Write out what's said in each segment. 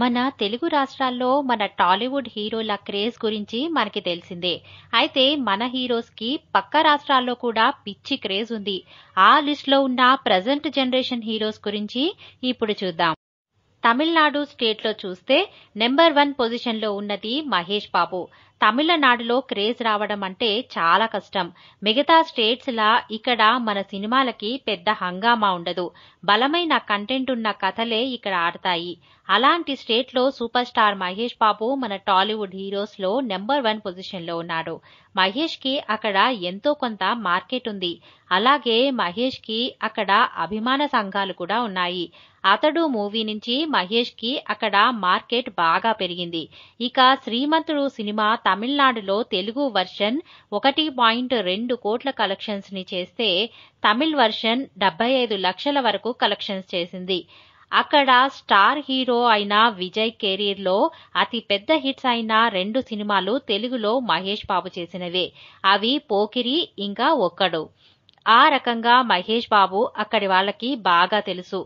మన తెలుగు రాష్ట్రాల్లో మన టాలీవుడ్ హీరోల క్రేజ్ గురించి మనకి తెలిసిందే అయితే మన హీరోస్కి పక్క రాష్ట్రాల్లో కూడా పిచ్చి క్రేజ్ ఉంది ఆ లిస్ట్లో ఉన్న ప్రజెంట్ జనరేషన్ హీరోస్ గురించి ఇప్పుడు చూద్దాం తమిళనాడు స్టేట్లో చూస్తే నెంబర్ వన్ పొజిషన్లో ఉన్నది మహేష్ బాబు తమిళనాడులో క్రేజ్ రావడం అంటే చాలా కష్టం మిగతా స్టేట్స్లా ఇక్కడ మన సినిమాలకి పెద్ద హంగామా ఉండదు బలమైన కంటెంట్ ఉన్న కథలే ఇక్కడ ఆడతాయి అలాంటి స్టేట్లో సూపర్ స్టార్ మహేష్ బాబు మన టాలీవుడ్ హీరోస్లో నెంబర్ వన్ పొజిషన్లో ఉన్నాడు మహేష్కి అక్కడ ఎంతో కొంత మార్కెట్ ఉంది అలాగే మహేష్కి అక్కడ అభిమాన సంఘాలు కూడా ఉన్నాయి అతడు మూవీ నుంచి మహేష్కి అక్కడ మార్కెట్ బాగా పెరిగింది ఇక శ్రీమంతుడు సినిమా తమిళనాడులో తెలుగు వర్షన్ ఒకటి పాయింట్ రెండు కోట్ల కలెక్షన్స్ని చేస్తే తమిళ్ వర్షన్ డెబ్బై ఐదు లక్షల వరకు కలెక్షన్స్ చేసింది అక్కడ స్టార్ హీరో అయిన విజయ్ కెరీర్లో అతి పెద్ద హిట్స్ అయిన రెండు సినిమాలు తెలుగులో మహేష్ బాబు చేసినవే అవి పోకిరి ఇంకా ఒక్కడు ఆ రకంగా మహేష్ బాబు అక్కడి వాళ్ళకి బాగా తెలుసు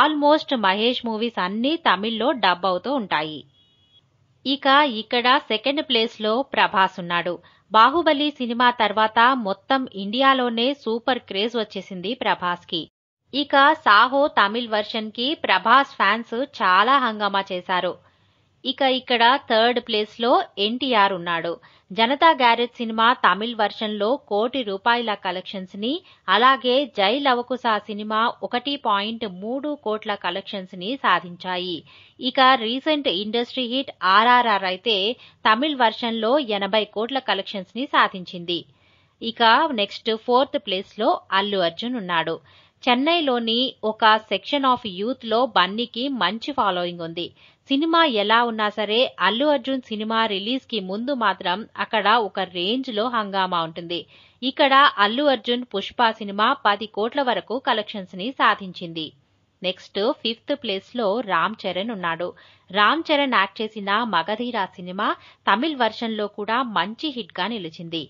ఆల్మోస్ట్ మహేష్ మూవీస్ అన్నీ తమిళ్లో డబ్ అవుతూ ఉంటాయి ఇక ఇక్కడ సెకండ్ ప్లేస్లో ప్రభాస్ ఉన్నాడు బాహుబలి సినిమా తర్వాత మొత్తం ఇండియాలోనే సూపర్ క్రేజ్ వచ్చేసింది ప్రభాస్కి ఇక సాహో తమిళ్ కి ప్రభాస్ ఫ్యాన్స్ చాలా హంగామా చేశారు ఇక ఇక్కడ థర్డ్ ప్లేస్లో ఎన్టీఆర్ ఉన్నాడు జనతా గ్యారేజ్ సినిమా తమిళ్ వర్షన్లో కోటి రూపాయల కలెక్షన్స్ని అలాగే జై లవకుసా సినిమా ఒకటి పాయింట్ మూడు కోట్ల కలెక్షన్స్ని సాధించాయి ఇక రీసెంట్ ఇండస్ట్రీ హిట్ ఆర్ఆర్ఆర్ అయితే తమిళ్ వర్షన్లో ఎనభై కోట్ల కలెక్షన్స్ని సాధించింది ఇక నెక్స్ట్ ఫోర్త్ ప్లేస్లో అల్లు అర్జున్ ఉన్నాడు చెన్నైలోని ఒక సెక్షన్ ఆఫ్ యూత్లో బన్నీకి మంచి ఫాలోయింగ్ ఉంది సినిమా ఎలా ఉన్నా సరే అల్లు అర్జున్ సినిమా రిలీజ్కి ముందు మాత్రం అక్కడ ఒక రేంజ్లో హంగామా ఉంటుంది ఇక్కడ అల్లు అర్జున్ పుష్ప సినిమా పది కోట్ల వరకు కలెక్షన్స్ని సాధించింది నెక్స్ట్ ఫిఫ్త్ ప్లేస్లో రామ్ చరణ్ ఉన్నాడు రామ్ చరణ్ యాక్ట్ చేసిన మగధీరా సినిమా తమిళ్ లో కూడా మంచి హిట్గా నిలిచింది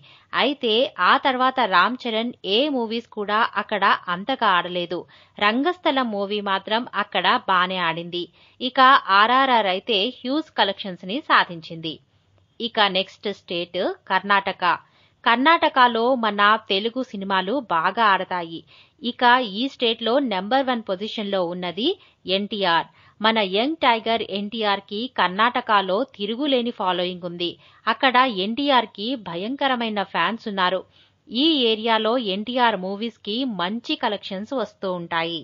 అయితే ఆ తర్వాత రామ్ చరణ్ ఏ మూవీస్ కూడా అక్కడ అంతగా ఆడలేదు రంగస్థలం మూవీ మాత్రం అక్కడ బానే ఆడింది ఇక ఆర్ఆర్ఆర్ అయితే హ్యూజ్ కలెక్షన్స్ని సాధించింది ఇక నెక్స్ట్ స్టేట్ కర్ణాటక కర్ణాటకలో మన తెలుగు సినిమాలు బాగా ఆడతాయి ఇక ఈ స్టేట్లో నెంబర్ వన్ పొజిషన్లో ఉన్నది ఎన్టీఆర్ మన యంగ్ టైగర్ ఎన్టీఆర్కి కర్ణాటకలో తిరుగులేని ఫాలోయింగ్ ఉంది అక్కడ ఎన్టీఆర్కి భయంకరమైన ఫ్యాన్స్ ఉన్నారు ఈ ఏరియాలో ఎన్టీఆర్ మూవీస్కి మంచి కలెక్షన్స్ వస్తూ ఉంటాయి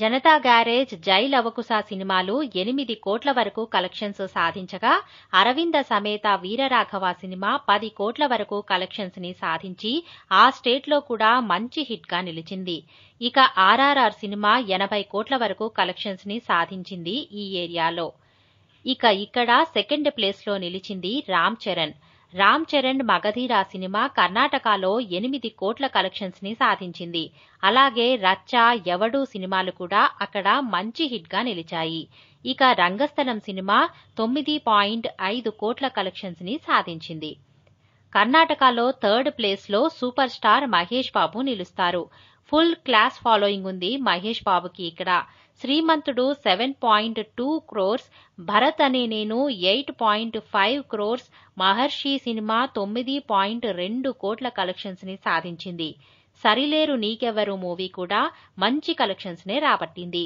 జనతా గ్యారేజ్ జై లవకుశ సినిమాలు ఎనిమిది కోట్ల వరకు కలెక్షన్స్ సాధించగా అరవింద సమేత వీరరాఘవ సినిమా పది కోట్ల వరకు కలెక్షన్స్ ని సాధించి ఆ స్టేట్లో కూడా మంచి హిట్ గా నిలిచింది ఇక ఆర్ఆర్ఆర్ సినిమా ఎనభై కోట్ల వరకు కలెక్షన్స్ ని సాధించింది ఈ ఏరియాలో ఇక ఇక్కడ సెకండ్ ప్లేస్లో నిలిచింది రామ్ చరణ్ రామ్ చరణ్ మగధీరా సినిమా కర్ణాటకలో ఎనిమిది కోట్ల కలెక్షన్స్ ని సాధించింది అలాగే రచ్చ ఎవడు సినిమాలు కూడా అక్కడ మంచి హిట్ గా నిలిచాయి ఇక రంగస్థలం సినిమా తొమ్మిది పాయింట్ ఐదు కోట్ల కలెక్షన్స్ ని సాధించింది కర్ణాటకలో థర్డ్ ప్లేస్ లో సూపర్ స్టార్ మహేష్ బాబు నిలుస్తారు ఫుల్ క్లాస్ ఫాలోయింగ్ ఉంది మహేష్ బాబుకి ఇక్కడ Srimanthudu seven point two crores Bharat Ane Nenu eight point five crores Maharshi cinema తొమ్మిది పాయింట్ రెండు కోట్ల కలెక్షన్స్ని సాధించింది సరిలేరు నీకెవరు మూవీ కూడా మంచి కలెక్షన్స్నే రాబట్టింది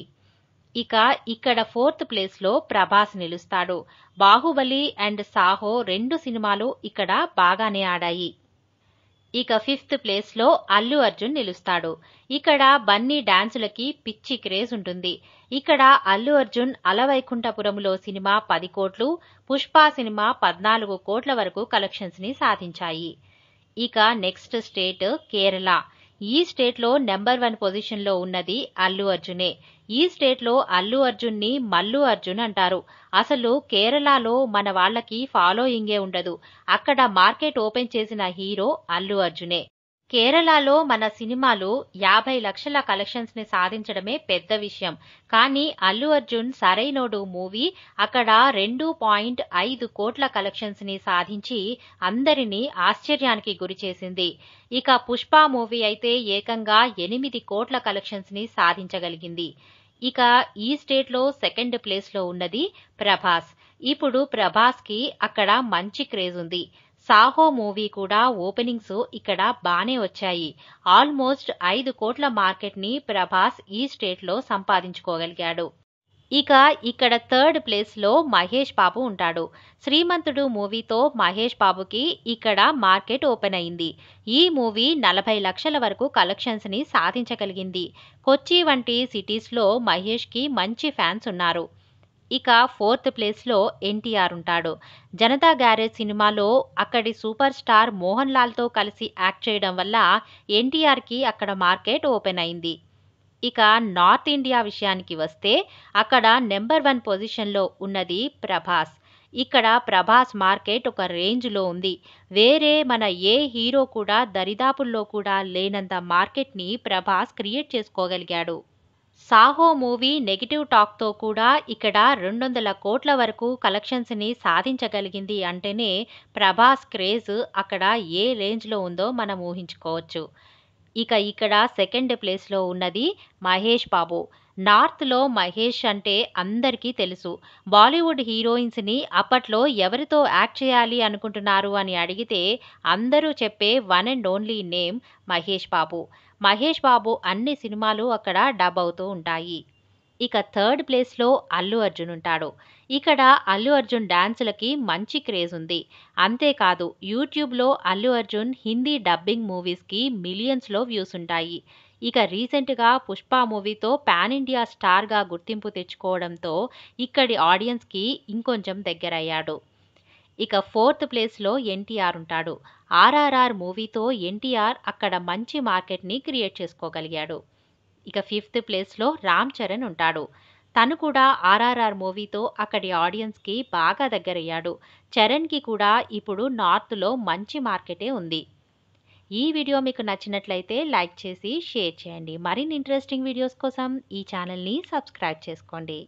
ఇక ఇక్కడ ఫోర్త్ ప్లేస్లో ప్రభాస్ నిలుస్తాడు బాహుబలి అండ్ సాహో రెండు సినిమాలు ఇక్కడ బాగానే ఆడాయి ఇక ఫిఫ్త్ ప్లేస్లో అల్లు అర్జున్ నిలుస్తాడు ఇక్కడ బన్నీ డాన్సులకి పిచ్చి క్రేజ్ ఉంటుంది ఇక్కడ అల్లు అర్జున్ అలవైకుంఠపురములో సినిమా పది కోట్లు పుష్ప సినిమా పద్నాలుగు కోట్ల వరకు కలెక్షన్స్ని సాధించాయి ఇక నెక్స్ట్ స్టేట్ కేరళ ఈ స్టేట్లో నెంబర్ వన్ పొజిషన్లో ఉన్నది అల్లు అర్జునే ఈ స్టేట్లో అల్లు అర్జున్ని మల్లు అర్జున్ అంటారు అసలు కేరళలో మన వాళ్ళకి ఫాలోయింగే ఉండదు అక్కడ మార్కెట్ ఓపెన్ చేసిన హీరో అల్లు అర్జునే కేరళలో మన సినిమాలు యాభై లక్షల కలెక్షన్స్ ని సాధించడమే పెద్ద విషయం కానీ అల్లు అర్జున్ సరైనోడు మూవీ అక్కడ రెండు పాయింట్ ఐదు కోట్ల కలెక్షన్స్ ని సాధించి అందరినీ ఆశ్చర్యానికి గురిచేసింది ఇక పుష్ప మూవీ అయితే ఏకంగా ఎనిమిది కోట్ల కలెక్షన్స్ ని సాధించగలిగింది ఇక ఈ స్టేట్లో సెకండ్ ప్లేస్లో ఉన్నది ప్రభాస్ ఇప్పుడు ప్రభాస్కి అక్కడ మంచి క్రేజ్ ఉంది సాహో మూవీ కూడా ఓపెనింగ్స్ ఇక్కడ బానే వచ్చాయి ఆల్మోస్ట్ ఐదు కోట్ల మార్కెట్ని ప్రభాస్ ఈ స్టేట్లో సంపాదించుకోగలిగాడు ఇక ఇక్కడ థర్డ్ ప్లేస్లో మహేష్ బాబు ఉంటాడు శ్రీమంతుడు మూవీతో మహేష్ బాబుకి ఇక్కడ మార్కెట్ ఓపెన్ అయింది ఈ మూవీ నలభై లక్షల వరకు కలెక్షన్స్ని సాధించగలిగింది కొచ్చి వంటి సిటీస్లో మహేష్కి మంచి ఫ్యాన్స్ ఉన్నారు ఇక ఫోర్త్ ప్లేస్లో ఎన్టీఆర్ ఉంటాడు జనతా గ్యారేజ్ సినిమాలో అక్కడి సూపర్ స్టార్ మోహన్ లాల్తో కలిసి యాక్ట్ చేయడం వల్ల ఎన్టీఆర్కి అక్కడ మార్కెట్ ఓపెన్ అయింది ఇక నార్త్ ఇండియా విషయానికి వస్తే అక్కడ నెంబర్ వన్ పొజిషన్లో ఉన్నది ప్రభాస్ ఇక్కడ ప్రభాస్ మార్కెట్ ఒక రేంజ్లో ఉంది వేరే మన ఏ హీరో కూడా దరిదాపుల్లో కూడా లేనంత మార్కెట్ని ప్రభాస్ క్రియేట్ చేసుకోగలిగాడు సాహో మూవీ నెగిటివ్ టాక్తో కూడా ఇక్కడ రెండు వందల కోట్ల వరకు కలెక్షన్స్ని సాధించగలిగింది అంటేనే ప్రభాస్ క్రేజ్ అక్కడ ఏ రేంజ్లో ఉందో మనం ఊహించుకోవచ్చు ఇక ఇక్కడ సెకండ్ ప్లేస్లో ఉన్నది మహేష్ బాబు నార్త్లో మహేష్ అంటే అందరికీ తెలుసు బాలీవుడ్ హీరోయిన్స్ని అప్పట్లో ఎవరితో యాక్ట్ చేయాలి అనుకుంటున్నారు అని అడిగితే అందరూ చెప్పే one and only name Mahesh Babu Mahesh Babu అన్ని సినిమాలు అక్కడ డబ్ అవుతూ ఉంటాయి ఇక థర్డ్ ప్లేస్లో అల్లు అర్జున్ ఉంటాడు ఇక్కడ అల్లు అర్జున్ డ్యాన్సులకి మంచి క్రేజ్ ఉంది అంతేకాదు యూట్యూబ్లో అల్లు అర్జున్ హిందీ డబ్బింగ్ మూవీస్కి మిలియన్స్లో వ్యూస్ ఉంటాయి ఇక రీసెంట్గా పుష్ప మూవీతో పాన్ ఇండియా స్టార్గా గుర్తింపు తెచ్చుకోవడంతో ఇక్కడి ఆడియన్స్కి ఇంకొంచెం దగ్గరయ్యాడు ఇక ఫోర్త్ ప్లేస్లో ఎన్టీఆర్ ఉంటాడు ఆర్ఆర్ఆర్ మూవీతో ఎన్టీఆర్ అక్కడ మంచి మార్కెట్ని క్రియేట్ చేసుకోగలిగాడు ఇక ఫిఫ్త్ ప్లేస్లో రామ్ చరణ్ ఉంటాడు తను కూడా ఆర్ఆర్ఆర్ మూవీతో అక్కడి ఆడియన్స్కి బాగా దగ్గరయ్యాడు చరణ్కి కూడా ఇప్పుడు నార్త్లో మంచి మార్కెటే ఉంది ఈ వీడియో మీకు నచ్చినట్లయితే లైక్ చేసి షేర్ చేయండి మరిన్ని ఇంట్రెస్టింగ్ వీడియోస్ కోసం ఈ ఛానల్ని సబ్స్క్రైబ్ చేసుకోండి